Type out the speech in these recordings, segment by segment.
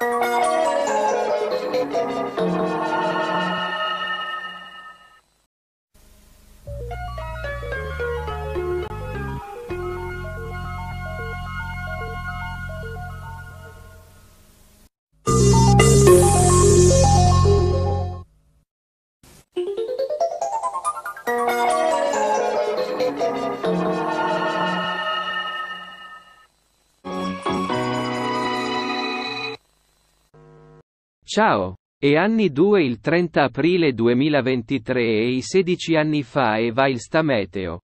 you Ciao! E anni 2 il 30 aprile 2023 e i 16 anni fa e va il Stameteo.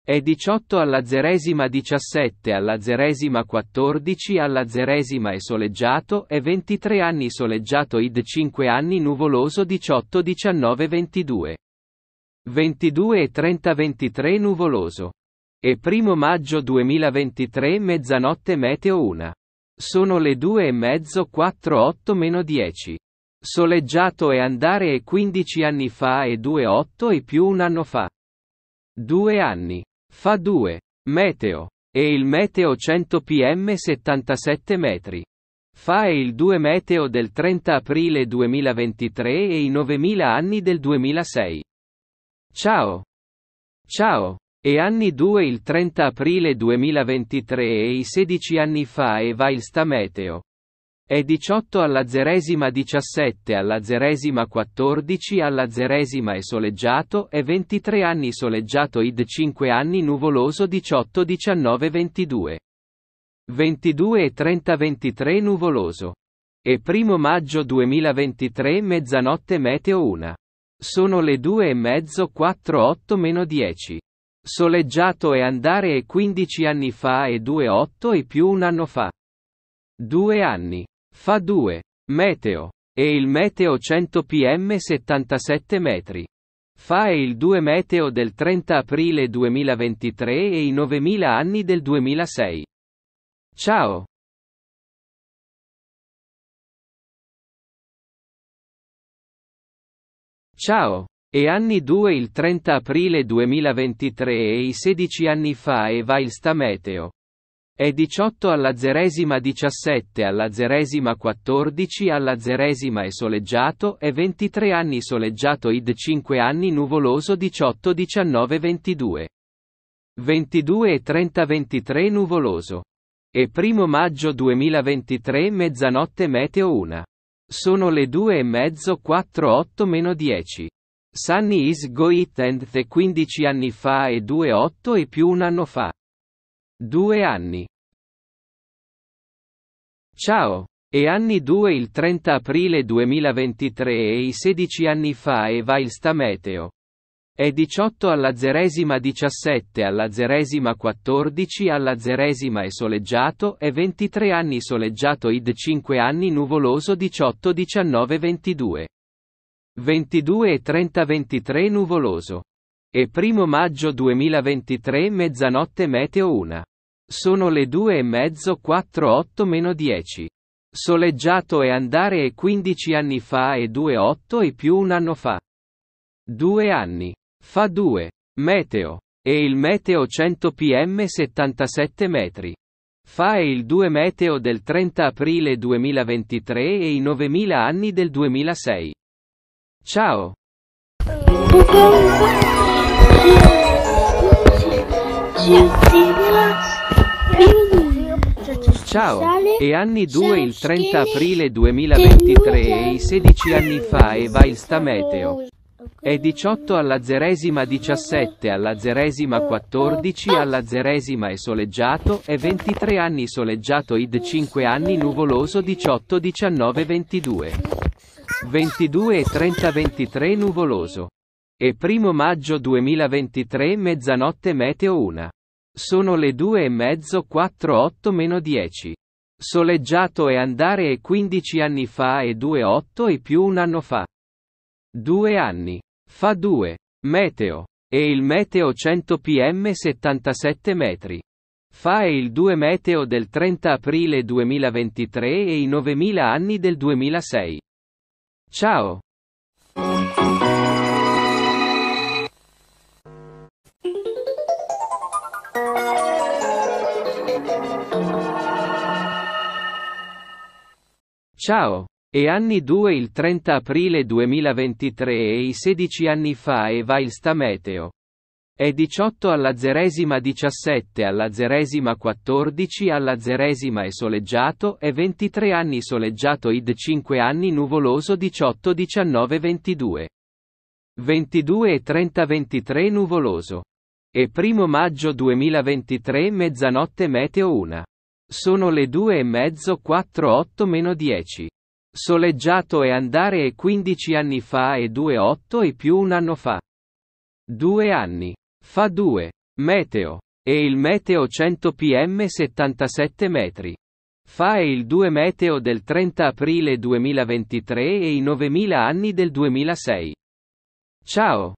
È 18 alla zeresima 17 alla zeresima 14 alla zeresima è soleggiato è 23 anni soleggiato id 5 anni nuvoloso 18 19 22. 22 e 30 23 nuvoloso. E 1 maggio 2023 mezzanotte meteo 1. Sono le due e mezzo 48 meno 10. Soleggiato e andare e 15 anni fa e 2-8 e più un anno fa. Due anni. Fa due. Meteo. E il meteo 100 pm 77 metri. Fa e il 2 meteo del 30 aprile 2023 e i 9000 anni del 2006. Ciao. Ciao e anni 2 il 30 aprile 2023 e i 16 anni fa e va il Stameteo. È 18 alla zeresima 17 alla zeresima 14 alla zeresima e soleggiato e 23 anni soleggiato id 5 anni nuvoloso 18 19 22. 22 e 30 23 nuvoloso. E 1 maggio 2023 mezzanotte meteo 1. Sono le 2 e mezzo 4 8 meno 10. Soleggiato e andare e 15 anni fa e 2-8 e più un anno fa. Due anni. Fa due. Meteo. E il meteo 100 pm 77 metri. Fa e il 2 meteo del 30 aprile 2023 e i 9000 anni del 2006. Ciao. Ciao e anni 2 il 30 aprile 2023 e i 16 anni fa e va il Stameteo. È 18 alla zeresima 17 alla zeresima 14 alla zeresima è soleggiato e 23 anni soleggiato id 5 anni nuvoloso 18 19 22. 22 e 30 23 nuvoloso. E 1 maggio 2023 mezzanotte meteo 1. Sono le 2 e mezzo 4 8 meno 10. Sunny is Goit and the 15 anni fa e 2-8 e più un anno fa. Due anni. Ciao! E anni 2 il 30 aprile 2023 e i 16 anni fa e va il stameteo. È 18 alla zeresima 17 alla zeresima 14 alla zeresima è soleggiato e 23 anni soleggiato id 5 anni nuvoloso 18 19 22. 22 e 30 23 nuvoloso. E 1 maggio 2023 mezzanotte meteo 1. Sono le 2 e mezzo 4 8 meno 10. Soleggiato e andare e 15 anni fa e 2 8 e più un anno fa. 2 anni. Fa 2. Meteo. E il meteo 100 pm 77 metri. Fa e il 2 meteo del 30 aprile 2023 e i 9000 anni del 2006. Ciao! Ciao, e anni 2 il 30 aprile 2023 e i 16 anni fa e va il stameteo. È 18 alla zeresima 17 alla zeresima 14 alla zeresima e soleggiato, è 23 anni soleggiato id 5 anni nuvoloso 18 19 22. 22 e 30 23 nuvoloso. E 1 maggio 2023 mezzanotte meteo 1. Sono le 2 e mezzo 4 8 meno 10. Soleggiato e andare e 15 anni fa e 2-8 e più un anno fa. 2 anni. Fa 2. Meteo. E il meteo 100 pm 77 metri. Fa e il 2 meteo del 30 aprile 2023 e i 9000 anni del 2006. Ciao! Ciao! E anni 2 il 30 aprile 2023 e i 16 anni fa e va il Stameteo. È 18 alla zeresima 17 alla zeresima 14 alla zeresima e soleggiato e 23 anni soleggiato id 5 anni nuvoloso 18 19 22. 22 e 30 23 nuvoloso. E 1 maggio 2023 mezzanotte meteo 1. Sono le 2 e mezzo 4 8 meno 10. Soleggiato e andare e 15 anni fa e 2 8 e più un anno fa. 2 anni. Fa 2. Meteo. E il Meteo 100 pm 77 metri. Fa e il 2 Meteo del 30 aprile 2023 e i 9000 anni del 2006. Ciao.